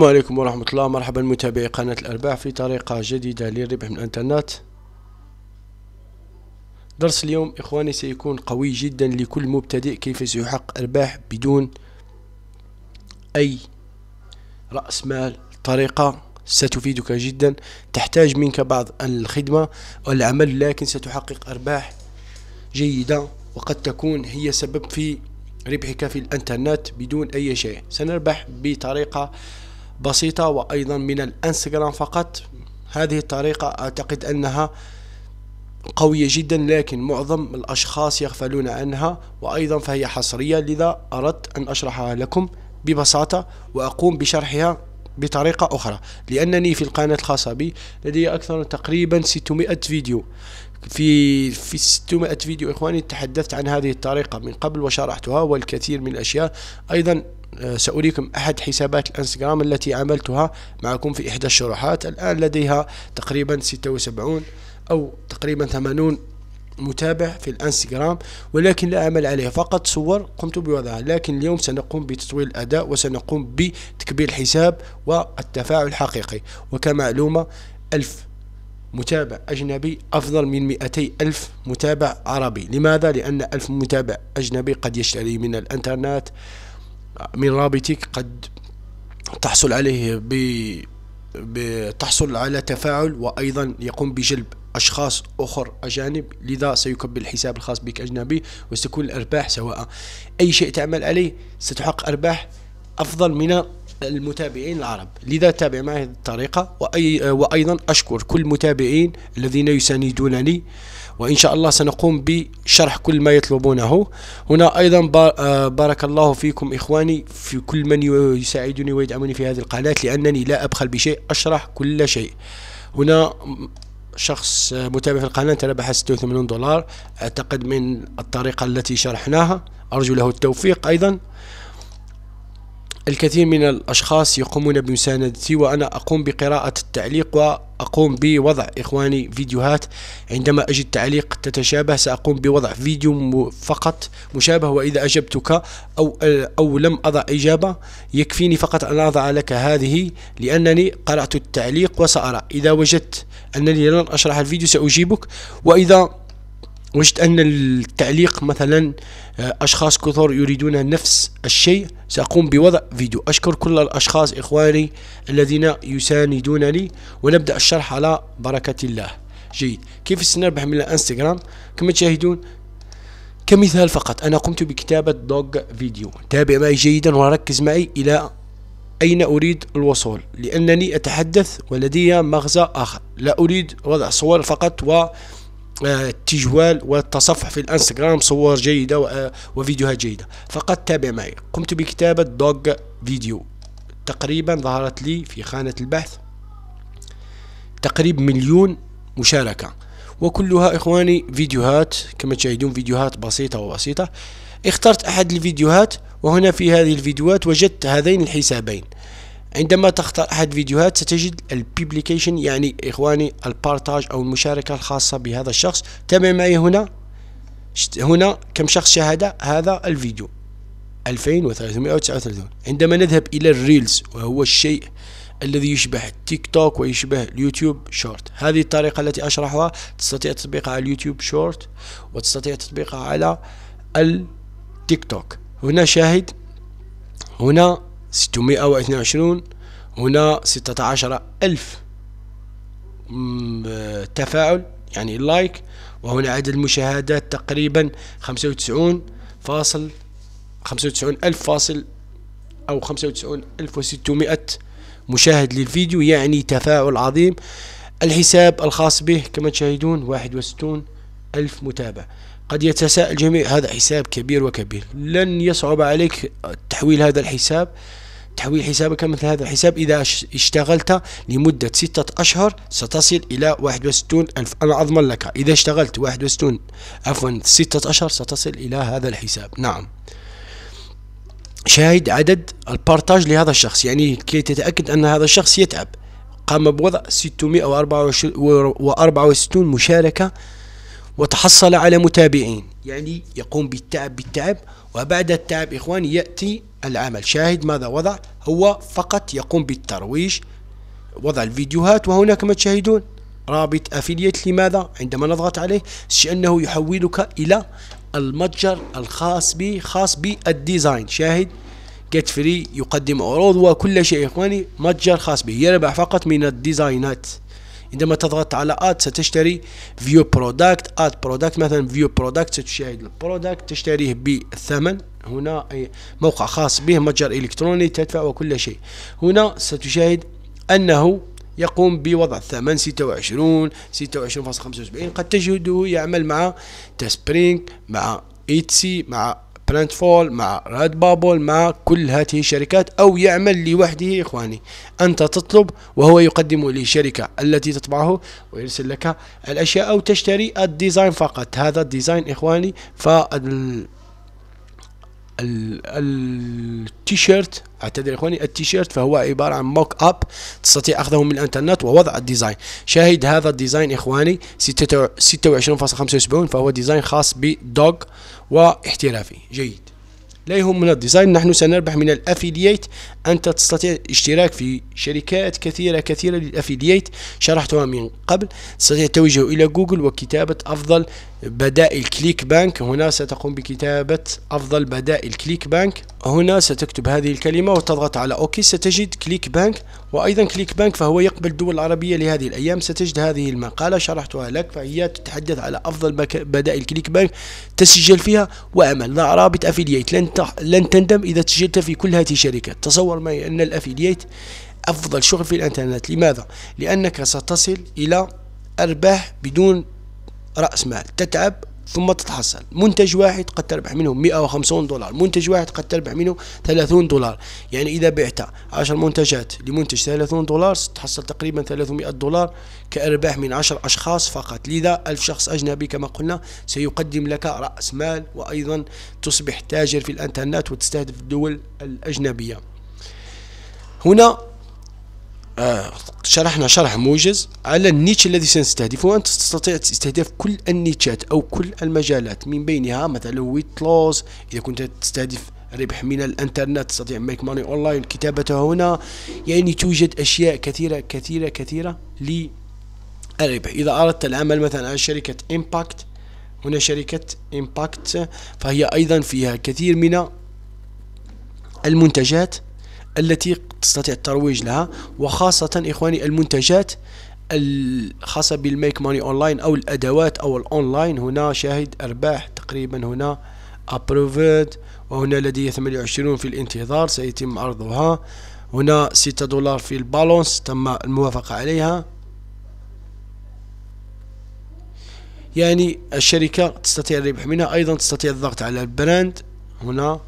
السلام عليكم ورحمة الله مرحبا متابعي قناة الأرباح في طريقة جديدة للربح من الإنترنت درس اليوم إخواني سيكون قوي جدا لكل مبتدئ كيف سيحقق أرباح بدون أي رأس مال طريقة ستفيدك جدا تحتاج منك بعض الخدمة والعمل لكن ستحقق أرباح جيدة وقد تكون هي سبب في ربحك في الانترنت بدون اي شيء سنربح بطريقه بسيطة وأيضا من الانستغرام فقط هذه الطريقة أعتقد أنها قوية جدا لكن معظم الأشخاص يغفلون عنها وأيضا فهي حصرية لذا أردت أن أشرحها لكم ببساطة وأقوم بشرحها بطريقة أخرى لأنني في القناة الخاصة بي لدي أكثر تقريبا 600 فيديو في في 600 فيديو إخواني تحدثت عن هذه الطريقة من قبل وشرحتها والكثير من الأشياء أيضا أه، سأريكم أحد حسابات الانستغرام التي عملتها معكم في إحدى الشروحات الآن لديها تقريبا 76 أو تقريبا 80 متابع في الانستغرام ولكن لا أعمل عليه فقط صور قمت بوضعها لكن اليوم سنقوم بتطوير الأداء وسنقوم بتكبير الحساب والتفاعل الحقيقي وكمعلومة ألف متابع أجنبي أفضل من 200 ألف متابع عربي لماذا؟ لأن ألف متابع أجنبي قد يشتري من الإنترنت من رابطك قد تحصل عليه ب... تحصل على تفاعل وأيضا يقوم بجلب أشخاص أخر أجانب لذا سيكبل الحساب الخاص بك أجنبي وستكون الأرباح سواء أي شيء تعمل عليه ستحقق أرباح أفضل من المتابعين العرب لذا تابع معي هذه الطريقة وأي وأيضا أشكر كل المتابعين الذين يساندونني وإن شاء الله سنقوم بشرح كل ما يطلبونه هنا أيضا آه، بارك الله فيكم إخواني في كل من يساعدني ويدعمني في هذه القناة لأنني لا أبخل بشيء أشرح كل شيء هنا شخص متابع في القناة تربح 86 دولار أعتقد من الطريقة التي شرحناها أرجو له التوفيق أيضا الكثير من الأشخاص يقومون بمساندتي وأنا أقوم بقراءة التعليق وأقوم بوضع إخواني فيديوهات عندما أجد تعليق تتشابه سأقوم بوضع فيديو فقط مشابه وإذا أجبتك أو, أو لم أضع إجابة يكفيني فقط أن أضع لك هذه لأنني قرأت التعليق وسأرى إذا وجدت أنني لن أشرح الفيديو سأجيبك وإذا وجدت أن التعليق مثلا آه، أشخاص كثر يريدون نفس الشيء سأقوم بوضع فيديو أشكر كل الأشخاص إخواني الذين يساندونني ونبدأ الشرح على بركة الله جيد كيف سنربح من الانستغرام كما تشاهدون كمثال فقط أنا قمت بكتابة دوغ فيديو تابع معي جيدا وركز معي إلى أين أريد الوصول لأنني أتحدث ولدي مغزى آخر لا أريد وضع صور فقط و التجوال آه، والتصفح في الانستغرام صور جيدة آه، وفيديوهات جيدة فقط تابع معي قمت بكتابة دوغ فيديو تقريبا ظهرت لي في خانة البحث تقريب مليون مشاركة وكلها إخواني فيديوهات كما تشاهدون فيديوهات بسيطة وبسيطة اخترت أحد الفيديوهات وهنا في هذه الفيديوهات وجدت هذين الحسابين عندما تختار أحد فيديوهات ستجد البيبليكيشن يعني إخواني البارتاج أو المشاركة الخاصة بهذا الشخص تابع معي هنا هنا كم شخص شاهد هذا الفيديو 2339 عندما نذهب إلى الريلز وهو الشيء الذي يشبه التيك توك ويشبه اليوتيوب شورت هذه الطريقة التي أشرحها تستطيع تطبيقها على اليوتيوب شورت وتستطيع تطبيقها على التيك توك هنا شاهد هنا ستمائة واثنين وعشرون هنا ستة عشر ألف تفاعل يعني لايك وهنا عدد المشاهدات تقريبا خمسة وتسعون فاصل خمسة وتسعون ألف فاصل أو خمسة وتسعون ألف وستمائة مشاهد للفيديو يعني تفاعل عظيم الحساب الخاص به كما تشاهدون واحد وستون ألف متابع قد يتساءل الجميع هذا حساب كبير وكبير لن يصعب عليك تحويل هذا الحساب تحويل حسابك مثل هذا الحساب إذا اشتغلت لمدة ستة أشهر ستصل إلى 61 ألف أنا أضمن لك إذا اشتغلت 61 عفوا ستة أشهر ستصل إلى هذا الحساب نعم شاهد عدد البارتاج لهذا الشخص يعني كي تتأكد أن هذا الشخص يتعب قام بوضع 664 مشاركة وتحصل على متابعين يعني يقوم بالتعب بالتعب وبعد التعب إخواني يأتي العمل شاهد ماذا وضع هو فقط يقوم بالترويج وضع الفيديوهات وهنا كما تشاهدون رابط افيليت لماذا عندما نضغط عليه أنه يحولك إلى المتجر الخاص بي خاص بالديزاين شاهد جيت فري يقدم عروض وكل شيء إخواني متجر خاص به يربح فقط من الديزاينات عندما تضغط على اد ستشتري فيو برودكت اد برودكت مثلا فيو برودكت ستشاهد البرودكت تشتريه بالثمن هنا موقع خاص به متجر الكتروني تدفع وكل شيء هنا ستشاهد انه يقوم بوضع الثمن 26 26.75 قد تجده يعمل مع تسبرينج مع ايتسي مع فول مع راد بابل مع كل هذه الشركات أو يعمل لوحده إخواني أنت تطلب وهو يقدم للشركة التي تطبعه ويرسل لك الأشياء أو تشتري الديزاين فقط هذا الديزاين إخواني فال التيشيرت اعتذر اخواني التيشيرت فهو عباره عن موك اب تستطيع اخذه من الانترنت ووضع الديزاين شاهد هذا الديزاين اخواني 26.75 فهو ديزاين خاص بدوغ واحترافي جيد لا يهمنا الديزاين نحن سنربح من الافيلييت انت تستطيع الاشتراك في شركات كثيره كثيره للافيلييت شرحتها من قبل تستطيع التوجه الى جوجل وكتابه افضل بدائل كليك بانك هنا ستقوم بكتابة أفضل بدائل كليك بانك هنا ستكتب هذه الكلمة وتضغط على أوكي ستجد كليك بانك وأيضا كليك بانك فهو يقبل الدول العربية لهذه الأيام ستجد هذه المقالة شرحتها لك فهي تتحدث على أفضل بدائل كليك بانك تسجل فيها وأمل ضع رابط أفيليت لن, لن تندم إذا تسجلت في كل هذه الشركات تصور معي أن الأفيليت أفضل شغل في الإنترنت لماذا؟ لأنك ستصل إلى أرباح بدون رأس مال تتعب ثم تتحصل منتج واحد قد تربح منه 150 دولار منتج واحد قد تربح منه 30 دولار يعني إذا بعت 10 منتجات لمنتج 30 دولار ستحصل تقريبا 300 دولار كأرباح من 10 أشخاص فقط لذا ألف شخص أجنبي كما قلنا سيقدم لك رأس مال وأيضا تصبح تاجر في الإنترنت وتستهدف الدول الأجنبية هنا آه، شرحنا شرح موجز على النيتش الذي سنستهدفه وأنت تستطيع استهداف كل النيتشات أو كل المجالات من بينها مثلا ويت لوز إذا كنت تستهدف ربح من الانترنت تستطيع ميك ماني اونلاين كتابته هنا يعني توجد اشياء كثيره كثيره كثيره للربح اذا اردت العمل مثلا على شركه امباكت هنا شركه امباكت فهي ايضا فيها كثير من المنتجات التي تستطيع الترويج لها وخاصة إخواني المنتجات الخاصة بالميك ماني أونلاين أو الأدوات أو الأونلاين هنا شاهد أرباح تقريبا هنا أبروفيد وهنا لدي 28 في الانتظار سيتم عرضها هنا 6 دولار في البالونس تم الموافقة عليها يعني الشركة تستطيع الربح منها أيضا تستطيع الضغط على البراند هنا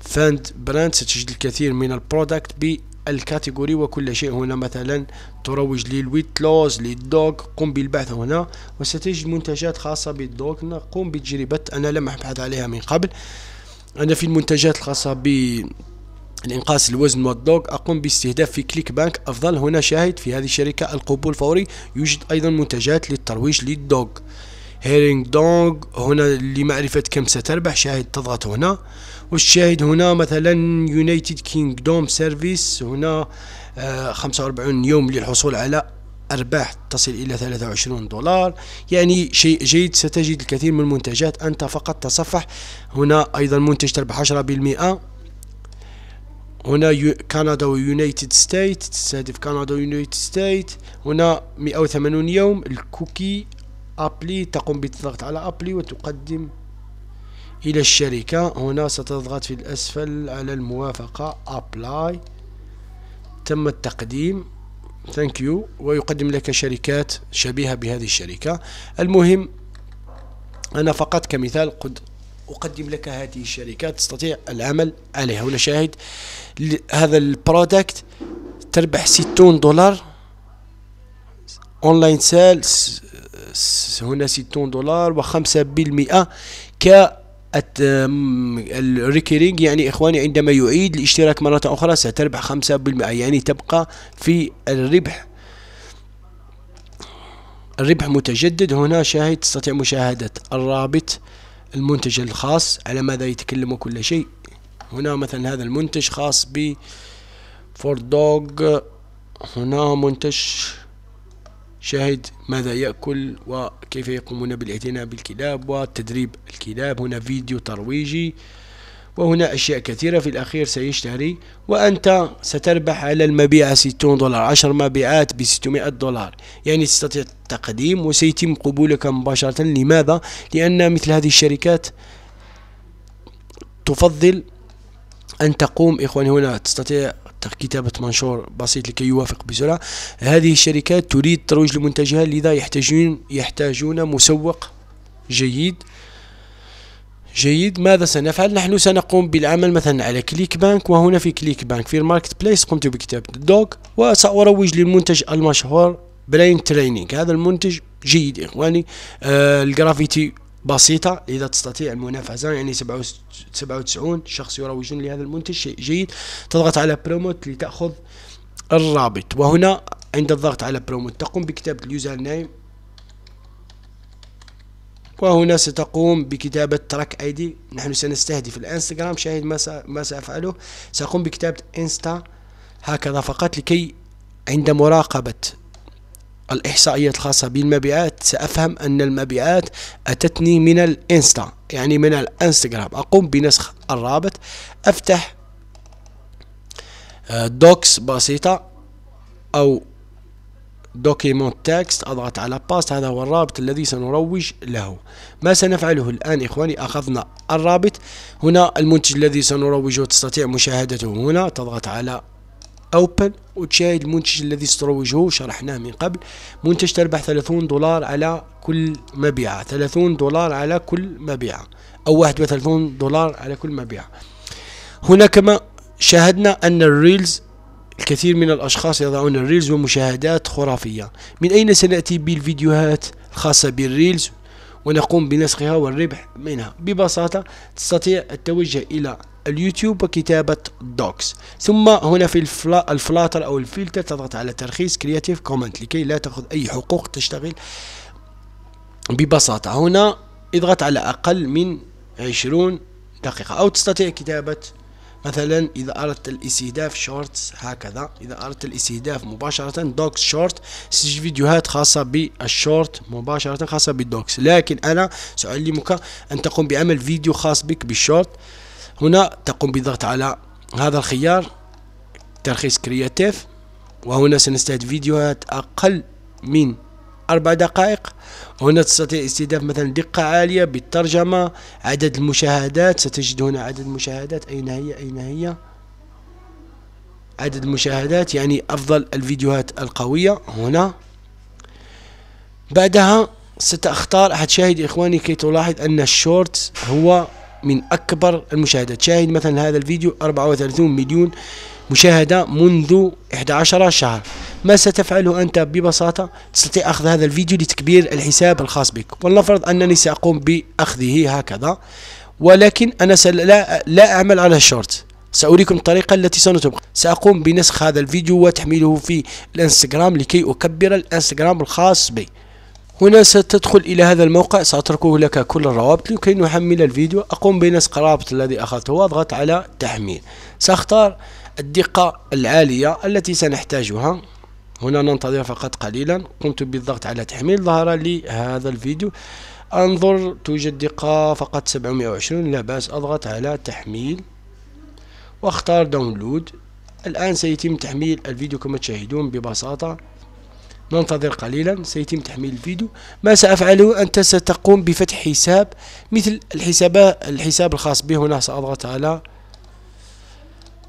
فاند براند ستجد الكثير من البرودكت بالكاتيجوري وكل شيء هنا مثلا تروج للويت لوز للدوغ قم بالبحث هنا وستجد منتجات خاصة بالدوغ نقوم بتجربة أنا لم أبحث عليها من قبل أنا في المنتجات الخاصة ب الانقاص الوزن والدوغ اقوم باستهداف في كليك بانك افضل هنا شاهد في هذه الشركه القبول فوري يوجد ايضا منتجات للترويج للدوغ هيرينج دونغ هنا لمعرفة كم ستربح شاهد تضغط هنا والشاهد هنا مثلا يونايتد كينج دوم سيرفيس هنا 45 آه، يوم للحصول على أرباح تصل إلى 23 دولار يعني شيء جيد ستجد الكثير من المنتجات أنت فقط تصفح هنا أيضا منتج تربح 10% هنا كندا ويونايتد ستيت تستهدف كندا ويونايتد ستيت هنا 180 يوم الكوكي أبلي تقوم بالضغط على أبلي وتقدم إلى الشركة هنا ستضغط في الأسفل على الموافقة أبلاي تم التقديم ثانك يو ويقدم لك شركات شبيهة بهذه الشركة المهم أنا فقط كمثال قد أقدم لك هذه الشركات تستطيع العمل عليها هنا شاهد هذا البرودكت تربح 60 دولار اونلاين سيلز هنا 60 دولار و5% ك الريكيرينج يعني اخواني عندما يعيد الاشتراك مرة اخرى ستربح 5% يعني تبقى في الربح الربح متجدد هنا شاهد تستطيع مشاهدة الرابط المنتج الخاص على ماذا يتكلم كل شيء هنا مثلا هذا المنتج خاص ب فور دوغ هنا منتج شاهد ماذا يأكل وكيف يقومون بالاعتناء بالكلاب وتدريب الكلاب هنا فيديو ترويجي وهنا أشياء كثيرة في الأخير سيشتري وأنت ستربح على المبيع 60 دولار 10 مبيعات ب 600 دولار يعني تستطيع التقديم وسيتم قبولك مباشرة لماذا؟ لأن مثل هذه الشركات تفضل أن تقوم إخواني هنا تستطيع كتابة منشور بسيط لكي يوافق بسرعة هذه الشركات تريد ترويج لمنتجها لذا يحتاجون يحتاجون مسوق جيد جيد ماذا سنفعل نحن سنقوم بالعمل مثلا على كليك بانك وهنا في كليك بانك في الماركت بليس قمت بكتابة الدوغ وسأروج للمنتج المشهور براين تريننج هذا المنتج جيد إخواني آه الجرافيتي بسيطة لذا تستطيع المنافسة يعني 97 شخص يروجون لهذا المنتج شيء جيد تضغط على بروموت لتأخذ الرابط وهنا عند الضغط على بروموت تقوم بكتابة اليوزر نيم وهنا ستقوم بكتابة تراك اي دي نحن سنستهدف الانستغرام شاهد ما, ما سأفعله سأقوم بكتابة انستا هكذا فقط لكي عند مراقبة الإحصائيات الخاصة بالمبيعات سأفهم أن المبيعات أتتني من الإنستا يعني من الإنستغرام أقوم بنسخ الرابط أفتح آه، دوكس بسيطة أو دوكيمنت تكست أضغط على باست هذا هو الرابط الذي سنروج له ما سنفعله الآن إخواني أخذنا الرابط هنا المنتج الذي سنروجه تستطيع مشاهدته هنا تضغط على اوبن وتشاي المنتج الذي استروجه شرحناه من قبل منتج تربح 30 دولار على كل مبيعة 30 دولار على كل مبيعة أو 31 دولار على كل مبيعة هنا كما شاهدنا أن الريلز الكثير من الأشخاص يضعون الريلز ومشاهدات خرافية من أين سنأتي بالفيديوهات الخاصة بالريلز ونقوم بنسخها والربح منها ببساطة تستطيع التوجه إلى اليوتيوب وكتابة دوكس ثم هنا في الفلا الفلاتر أو الفلتر تضغط على ترخيص كرياتيف كومنت لكي لا تأخذ أي حقوق تشتغل ببساطة هنا اضغط على أقل من 20 دقيقة أو تستطيع كتابة مثلا إذا أردت الاستهداف شورتس هكذا إذا أردت الاستهداف مباشرة دوكس شورت سجل فيديوهات خاصة بالشورت مباشرة خاصة بالدوكس لكن أنا سأعلمك أن تقوم بعمل فيديو خاص بك بالشورت هنا تقوم بالضغط على هذا الخيار ترخيص كرياتيف وهنا سنستهدف فيديوهات أقل من أربع دقائق هنا تستطيع استهداف مثلا دقة عالية بالترجمة عدد المشاهدات ستجد هنا عدد المشاهدات أين هي أين هي عدد المشاهدات يعني أفضل الفيديوهات القوية هنا بعدها ستختار أحد شاهد إخواني كي تلاحظ أن الشورت هو من أكبر المشاهدات شاهد مثلا هذا الفيديو 34 مليون مشاهدة منذ 11 شهر ما ستفعله أنت ببساطة تستطيع أخذ هذا الفيديو لتكبير الحساب الخاص بك ولنفرض أنني سأقوم بأخذه هكذا ولكن أنا لا, لا أعمل على الشورت سأريكم الطريقة التي سنتبقى سأقوم بنسخ هذا الفيديو وتحميله في الانستغرام لكي أكبر الانستغرام الخاص بي هنا ستدخل إلى هذا الموقع سأتركه لك كل الروابط لكي نحمل الفيديو أقوم بنسخ الرابط الذي أخذته وأضغط على تحميل سأختار الدقة العالية التي سنحتاجها هنا ننتظر فقط قليلا قمت بالضغط على تحميل ظهر لي هذا الفيديو انظر توجد دقة فقط 720 لا بأس اضغط على تحميل واختار داونلود الآن سيتم تحميل الفيديو كما تشاهدون ببساطة ننتظر قليلا سيتم تحميل الفيديو ما سأفعله أنت ستقوم بفتح حساب مثل الحساب الحساب الخاص بي هنا سأضغط على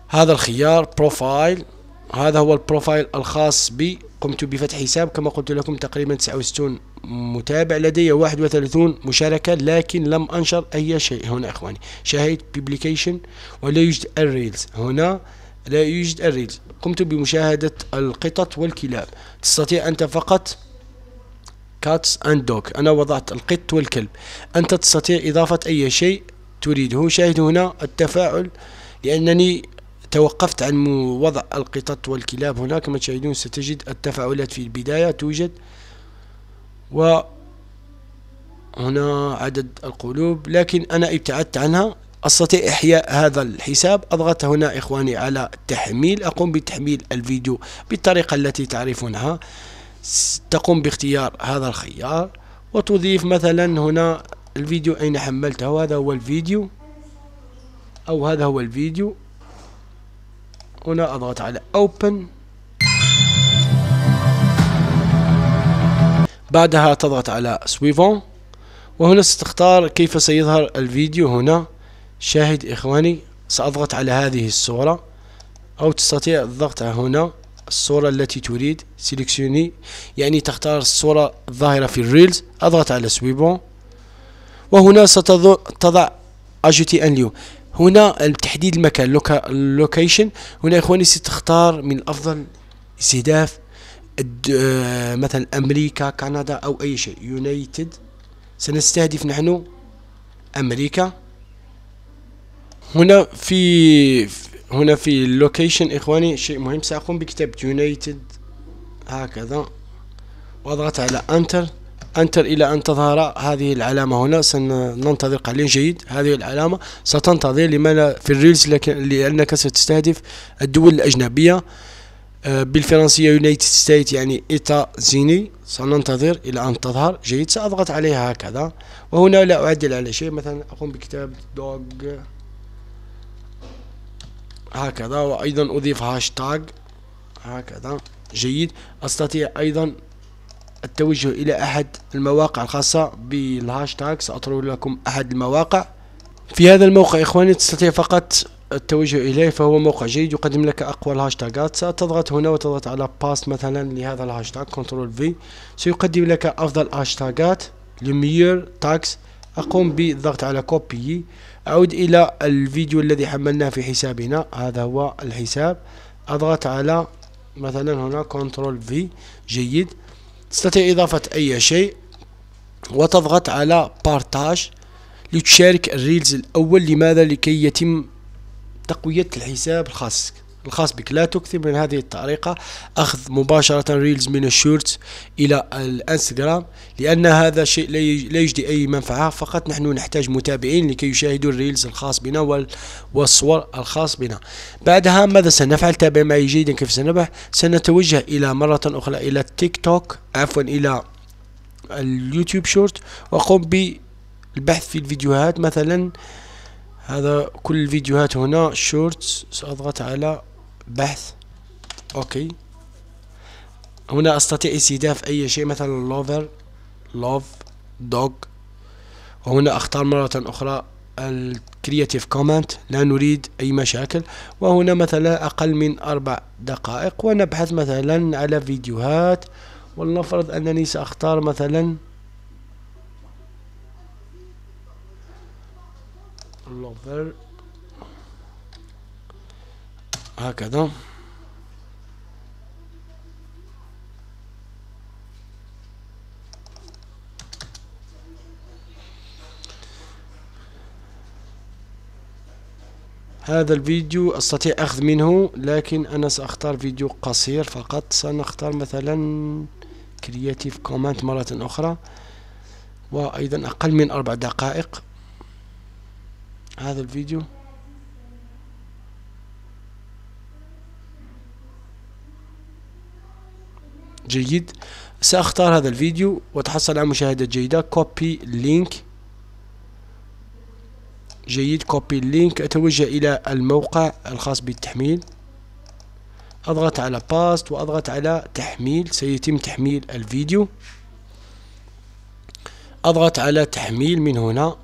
هذا الخيار بروفايل هذا هو البروفايل الخاص بي قمت بفتح حساب كما قلت لكم تقريبا 69 متابع لدي 31 مشاركة لكن لم أنشر أي شيء هنا إخواني شاهد بيبليكيشن ولا يوجد الريلز هنا لا يوجد الريل قمت بمشاهدة القطط والكلاب تستطيع أنت فقط كاتس اند دوك أنا وضعت القط والكلب أنت تستطيع إضافة أي شيء تريده شاهد هنا التفاعل لأنني توقفت عن وضع القطط والكلاب هنا كما تشاهدون ستجد التفاعلات في البداية توجد و هنا عدد القلوب لكن أنا ابتعدت عنها استطيع احياء هذا الحساب اضغط هنا اخواني على تحميل اقوم بتحميل الفيديو بالطريقة التي تعرفونها تقوم باختيار هذا الخيار وتضيف مثلا هنا الفيديو اين حملته هذا هو الفيديو او هذا هو الفيديو هنا اضغط على open بعدها تضغط على suivant وهنا ستختار كيف سيظهر الفيديو هنا شاهد إخواني سأضغط على هذه الصورة أو تستطيع الضغط هنا الصورة التي تريد سيلكسيوني يعني تختار الصورة الظاهرة في الريلز أضغط على سويبون وهنا ستضع أجوتي أن اليوم هنا تحديد المكان لوكيشن هنا إخواني ستختار من الأفضل استهداف مثلا أمريكا كندا أو أي شيء يونايتد سنستهدف نحن أمريكا هنا في هنا في اللوكيشن اخواني شيء مهم ساقوم بكتابة يونايتد هكذا واضغط على انتر انتر الى ان تظهر هذه العلامه هنا سننتظر قليلا جيد هذه العلامه ستنتظر لما في الريلز لانك ستستهدف الدول الاجنبيه آه، بالفرنسيه يونايتد ستيت يعني ايتا زيني سننتظر الى ان تظهر جيد ساضغط عليها هكذا وهنا لا اعدل على شيء مثلا اقوم بكتابه دوغ هكذا وأيضا أضيف هاشتاج هكذا جيد أستطيع أيضا التوجه إلى أحد المواقع الخاصة بالهاشتاج سأطرح لكم أحد المواقع في هذا الموقع إخواني تستطيع فقط التوجه إليه فهو موقع جيد يقدم لك أقوى الهاشتاجات ستضغط هنا وتضغط على باست مثلا لهذا الهاشتاج كنترول في سيقدم لك أفضل هاشتاجات لمير تاكس أقوم بالضغط على كوبي أعود إلى الفيديو الذي حملناه في حسابنا هذا هو الحساب أضغط على مثلا هنا كنترول في جيد تستطيع إضافة أي شيء وتضغط على بارتاج لتشارك الريلز الأول لماذا لكي يتم تقوية الحساب الخاص الخاص بك لا تكثر من هذه الطريقة أخذ مباشرة ريلز من الشورتس إلى الانستغرام لأن هذا شيء لا يجدي أي منفعة فقط نحن نحتاج متابعين لكي يشاهدوا الريلز الخاص بنا والصور الخاص بنا بعدها ماذا سنفعل تابع معي جيدا كيف سنبح سنتوجه إلى مرة أخرى إلى تيك توك عفوا إلى اليوتيوب شورت وقم بالبحث في الفيديوهات مثلا هذا كل الفيديوهات هنا شورتس سأضغط على بحث اوكي هنا استطيع استهداف اي شيء مثلا لوفر لوف دوج وهنا اختار مرة اخرى الكرياتيف كومنت لا نريد اي مشاكل وهنا مثلا اقل من اربع دقائق ونبحث مثلا على فيديوهات ولنفرض انني ساختار مثلا لوفر هكذا هذا الفيديو استطيع اخذ منه لكن انا ساختار فيديو قصير فقط سنختار مثلا كرياتيف كومنت مرة اخرى وايضا اقل من اربع دقائق هذا الفيديو جيد سأختار هذا الفيديو وتحصل على مشاهدة جيدة كوبي لينك جيد كوبي لينك أتوجه إلى الموقع الخاص بالتحميل أضغط على باست وأضغط على تحميل سيتم تحميل الفيديو أضغط على تحميل من هنا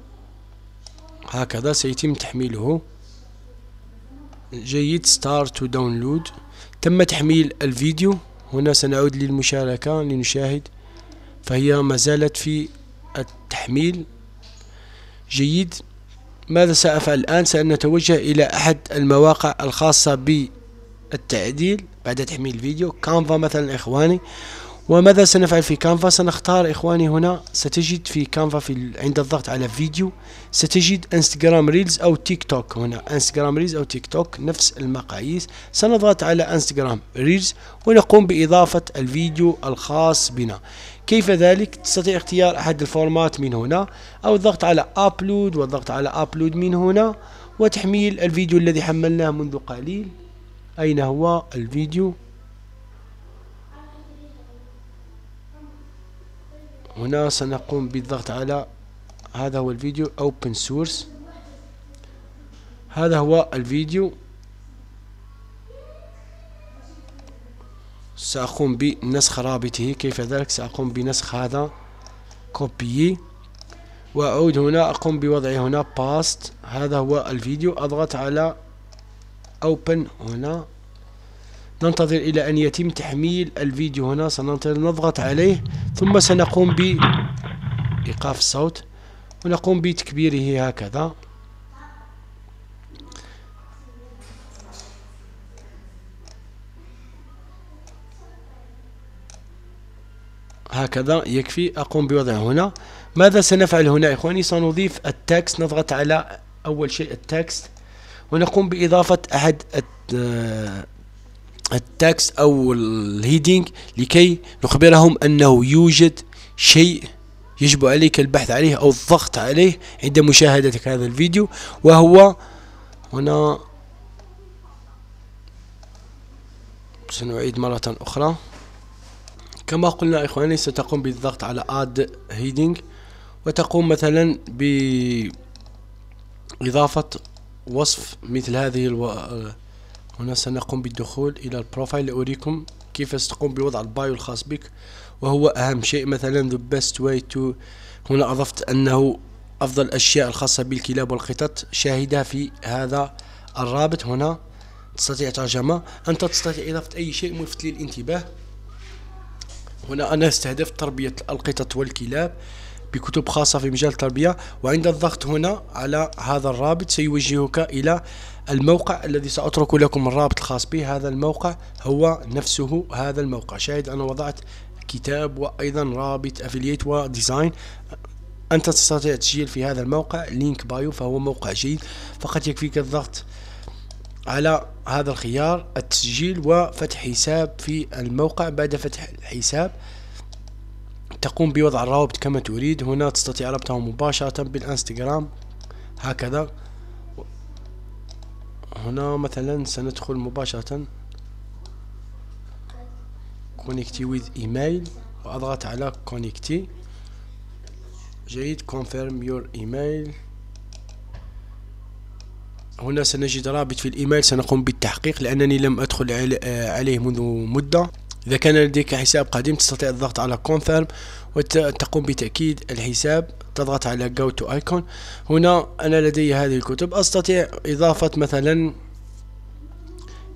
هكذا سيتم تحميله جيد ستارت تو داونلود تم تحميل الفيديو هنا سنعود للمشاركة لنشاهد فهي ما زالت في التحميل جيد ماذا سأفعل الآن سنتوجه إلى أحد المواقع الخاصة بالتعديل بعد تحميل الفيديو كانفا مثلا إخواني وماذا سنفعل في كانفا سنختار إخواني هنا ستجد في كانفا في عند الضغط على فيديو ستجد انستغرام ريلز أو تيك توك هنا انستغرام ريلز أو تيك توك نفس المقاييس سنضغط على انستغرام ريلز ونقوم بإضافة الفيديو الخاص بنا كيف ذلك تستطيع اختيار أحد الفورمات من هنا أو الضغط على أبلود والضغط على أبلود من هنا وتحميل الفيديو الذي حملناه منذ قليل أين هو الفيديو هنا سنقوم بالضغط على هذا هو الفيديو open source هذا هو الفيديو سأقوم بنسخ رابطه كيف ذلك سأقوم بنسخ هذا copy وأعود هنا أقوم بوضعه هنا باست هذا هو الفيديو أضغط على open هنا ننتظر إلى أن يتم تحميل الفيديو هنا سننتظر نضغط عليه ثم سنقوم بإيقاف الصوت ونقوم بتكبيره هكذا هكذا يكفي أقوم بوضعه هنا ماذا سنفعل هنا إخواني سنضيف التكست نضغط على أول شيء التكست ونقوم بإضافة أحد التاكس او الهيدينج لكي نخبرهم انه يوجد شيء يجب عليك البحث عليه او الضغط عليه عند مشاهدتك هذا الفيديو وهو هنا سنعيد مرة اخرى كما قلنا اخواني ستقوم بالضغط على اد هيدينج وتقوم مثلا باضافة وصف مثل هذه الو... هنا سنقوم بالدخول الى البروفايل لاريكم كيف ستقوم بوضع البايو الخاص بك وهو اهم شيء مثلا the best way to هنا اضفت انه افضل الاشياء الخاصه بالكلاب والقطط شاهدها في هذا الرابط هنا تستطيع ترجمه انت تستطيع اضافه اي شيء ملفت للانتباه هنا انا استهدفت تربيه القطط والكلاب بكتب خاصة في مجال التربية وعند الضغط هنا على هذا الرابط سيوجهك إلى الموقع الذي سأترك لكم الرابط الخاص به هذا الموقع هو نفسه هذا الموقع شاهد أنا وضعت كتاب وأيضا رابط أفليت وديزاين أنت تستطيع التسجيل في هذا الموقع لينك بايو فهو موقع جيد فقط يكفيك الضغط على هذا الخيار التسجيل وفتح حساب في الموقع بعد فتح الحساب تقوم بوضع الروابط كما تريد هنا تستطيع ربطها مباشرة بالانستغرام هكذا هنا مثلا سندخل مباشرة كونيكتي ويز ايميل واضغط على كونيكتي جيد كونفيرم يور ايميل هنا سنجد رابط في الايميل سنقوم بالتحقيق لانني لم ادخل عليه منذ مده إذا كان لديك حساب قديم تستطيع الضغط على Confirm وتقوم بتأكيد الحساب تضغط على Go to Icon هنا أنا لدي هذه الكتب أستطيع إضافة مثلا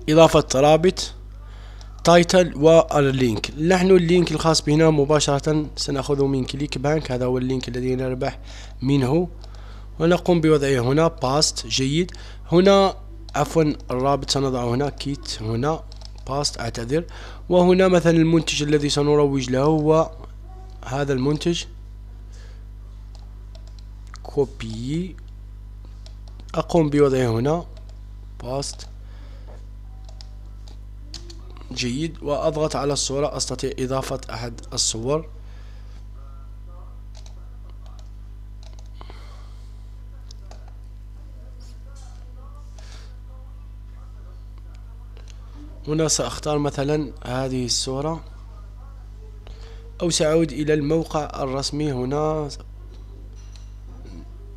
إضافة رابط تايتل واللينك نحن اللينك الخاص بنا مباشرة سنأخذه من كليك بانك هذا هو اللينك الذي نربح منه ونقوم بوضعه هنا باست جيد هنا عفوا الرابط سنضعه هنا كيت هنا باست اعتذر وهنا مثلا المنتج الذي سنروج له هو هذا المنتج كوبي اقوم بوضعه هنا باست جيد واضغط على الصورة استطيع اضافة احد الصور هنا سأختار مثلا هذه الصورة أو سأعود إلى الموقع الرسمي هنا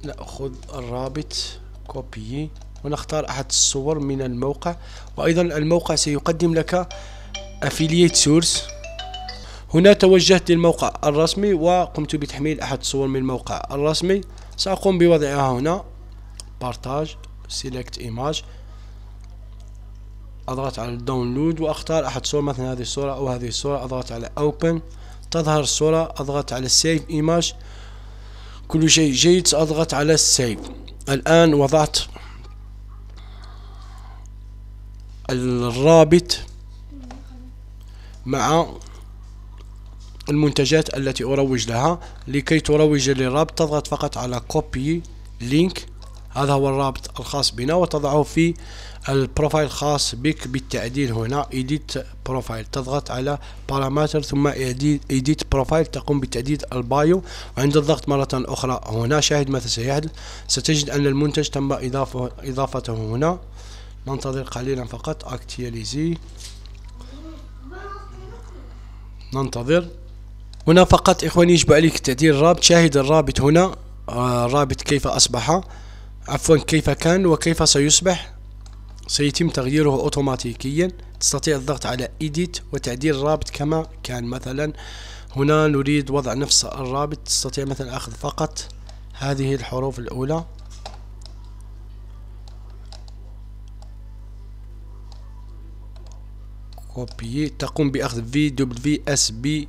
نأخذ الرابط كوبي ونختار أحد الصور من الموقع وأيضا الموقع سيقدم لك affiliate source هنا توجهت للموقع الرسمي وقمت بتحميل أحد الصور من الموقع الرسمي سأقوم بوضعها هنا بارتاج سيلكت ايماج اضغط على الداونلود واختار احد صور مثلا هذه الصورة او هذه الصورة اضغط على اوبن تظهر الصورة اضغط على سيف ايماج كل شيء جيد ساضغط على السيف الان وضعت الرابط مع المنتجات التي أروج لها لكي تروج للرابط تضغط فقط على كوبي لينك هذا هو الرابط الخاص بنا وتضعه في البروفايل الخاص بك بالتعديل هنا ايديت بروفايل تضغط على بارامتر ثم ايديت بروفايل تقوم بتعديل البايو وعند الضغط مرة اخرى هنا شاهد ماذا سيحدث ستجد ان المنتج تم اضافه اضافته هنا ننتظر قليلا فقط اكتياليزي e ننتظر هنا فقط اخواني يجب عليك تعديل الرابط شاهد الرابط هنا آه، الرابط كيف اصبح عفوا كيف كان وكيف سيصبح سيتم تغييره أوتوماتيكيا تستطيع الضغط على Edit وتعديل الرابط كما كان مثلا هنا نريد وضع نفس الرابط تستطيع مثلا أخذ فقط هذه الحروف الأولى كوبي تقوم بأخذ في في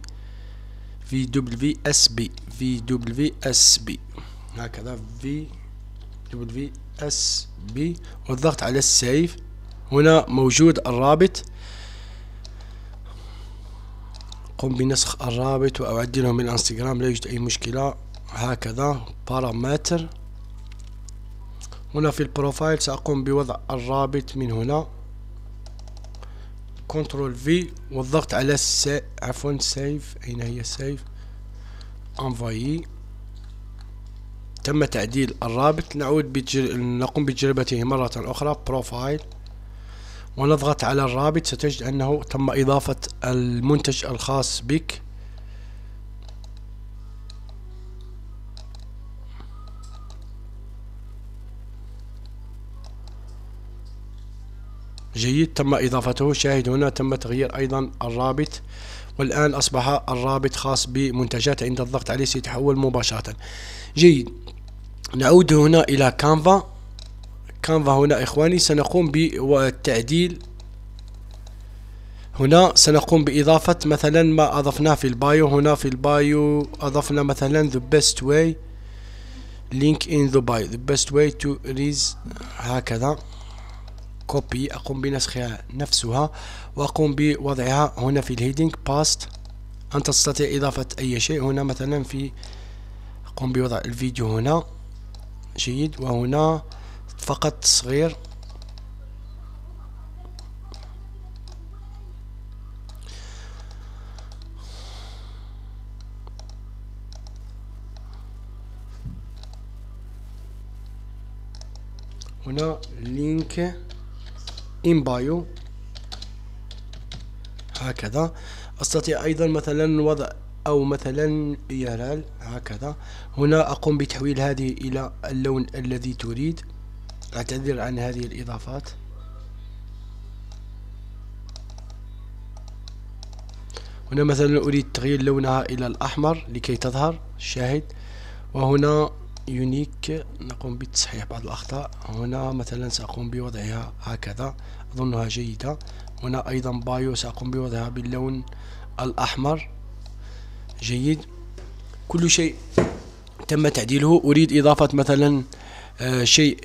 في دبل دبل اس بي في اس بي هكذا في اكتب في اس بي والضغط على السيف هنا موجود الرابط قم بنسخ الرابط وأعدله من الانستغرام لا يوجد أي مشكلة هكذا بارامتر هنا في البروفايل سأقوم بوضع الرابط من هنا كنترول في والضغط على السي عفوا سيف أين هي سيف انفايي تم تعديل الرابط نعود بتجر... نقوم بتجربته مرة أخرى بروفايل ونضغط على الرابط ستجد أنه تم إضافة المنتج الخاص بك جيد تم إضافته شاهد هنا تم تغيير أيضا الرابط والآن أصبح الرابط خاص بمنتجات عند الضغط عليه سيتحول مباشرة جيد نعود هنا إلى كانفا كانفا هنا إخواني سنقوم بالتعديل هنا سنقوم بإضافة مثلا ما أضفناه في البايو هنا في البايو أضفنا مثلا the best way link in the bio the best way to read هكذا كوبي أقوم بنسخها نفسها وأقوم بوضعها هنا في الهيدنج past أنت تستطيع إضافة أي شيء هنا مثلا في أقوم بوضع الفيديو هنا جيد وهنا فقط صغير هنا لينك ان بايو هكذا استطيع ايضا مثلا وضع أو مثلا يرال هكذا هنا أقوم بتحويل هذه إلى اللون الذي تريد أعتذر عن هذه الإضافات هنا مثلا أريد تغيير لونها إلى الأحمر لكي تظهر شاهد وهنا يونيك نقوم بتصحيح بعض الأخطاء هنا مثلا سأقوم بوضعها هكذا أظنها جيدة هنا أيضا بايو سأقوم بوضعها باللون الأحمر جيد كل شيء تم تعديله أريد إضافة مثلا آه، شيء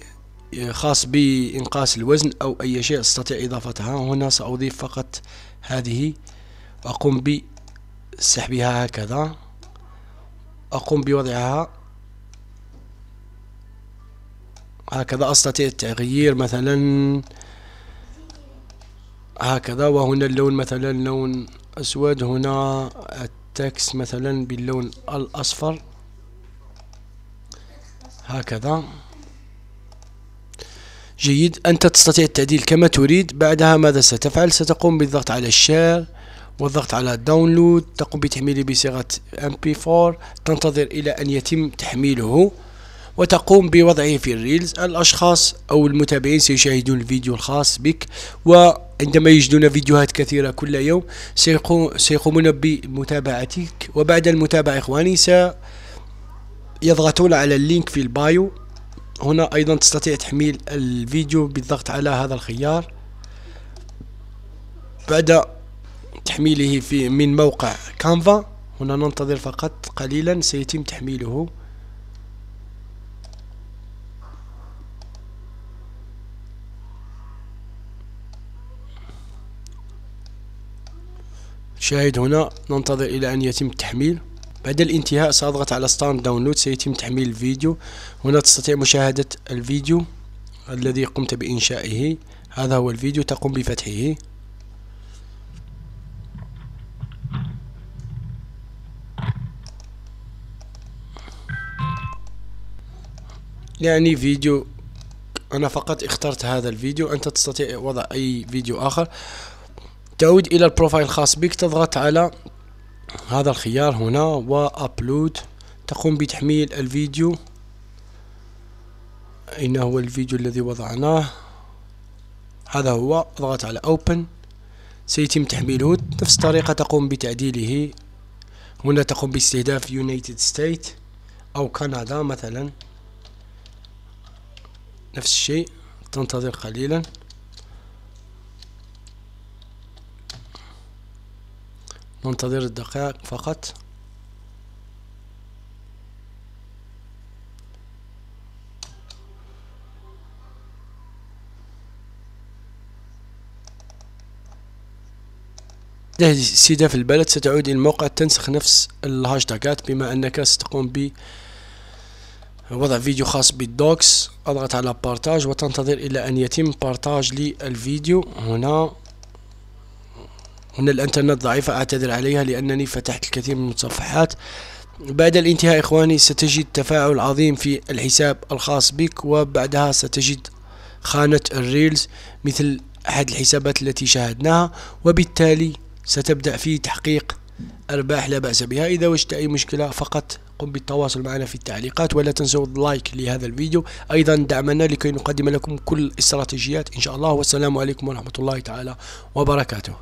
آه، خاص بإنقاص الوزن أو أي شيء أستطيع إضافتها هنا سأضيف فقط هذه أقوم بسحبها هكذا أقوم بوضعها هكذا أستطيع التغيير مثلا هكذا وهنا اللون مثلا لون أسود هنا التكست مثلا باللون الأصفر هكذا جيد أنت تستطيع التعديل كما تريد بعدها ماذا ستفعل ستقوم بالضغط على الشير والضغط على داونلود تقوم بتحميله بصيغة MP4 تنتظر إلى أن يتم تحميله وتقوم بوضعه في الريلز الأشخاص أو المتابعين سيشاهدون الفيديو الخاص بك و عندما يجدون فيديوهات كثيرة كل يوم سيقومون بمتابعتك وبعد المتابعة إخواني سيضغطون على اللينك في البايو هنا أيضا تستطيع تحميل الفيديو بالضغط على هذا الخيار بعد تحميله في من موقع كانفا هنا ننتظر فقط قليلا سيتم تحميله شاهد هنا ننتظر إلى أن يتم التحميل بعد الانتهاء سأضغط على ستاند داونلود سيتم تحميل الفيديو هنا تستطيع مشاهدة الفيديو الذي قمت بإنشائه هذا هو الفيديو تقوم بفتحه يعني فيديو أنا فقط اخترت هذا الفيديو أنت تستطيع وضع أي فيديو آخر تعود الى البروفايل الخاص بك تضغط على هذا الخيار هنا وابلود تقوم بتحميل الفيديو اين هو الفيديو الذي وضعناه هذا هو اضغط على open سيتم تحميله نفس الطريقة تقوم بتعديله هنا تقوم باستهداف United ستيت أو كندا مثلا نفس الشيء تنتظر قليلا ننتظر الدقائق فقط سيدة في البلد ستعود إلى الموقع تنسخ نفس الهاشتاغات بما أنك ستقوم بوضع فيديو خاص بالدوكس اضغط على بارتاج وتنتظر إلى أن يتم بارتاج للفيديو هنا إن الإنترنت ضعيفة أعتذر عليها لأنني فتحت الكثير من المتصفحات بعد الانتهاء إخواني ستجد تفاعل عظيم في الحساب الخاص بك وبعدها ستجد خانة الريلز مثل أحد الحسابات التي شاهدناها وبالتالي ستبدأ في تحقيق أرباح لا بأس بها إذا وجدت أي مشكلة فقط قم بالتواصل معنا في التعليقات ولا تنسوا اللايك لهذا الفيديو أيضا دعمنا لكي نقدم لكم كل الاستراتيجيات إن شاء الله والسلام عليكم ورحمة الله تعالى وبركاته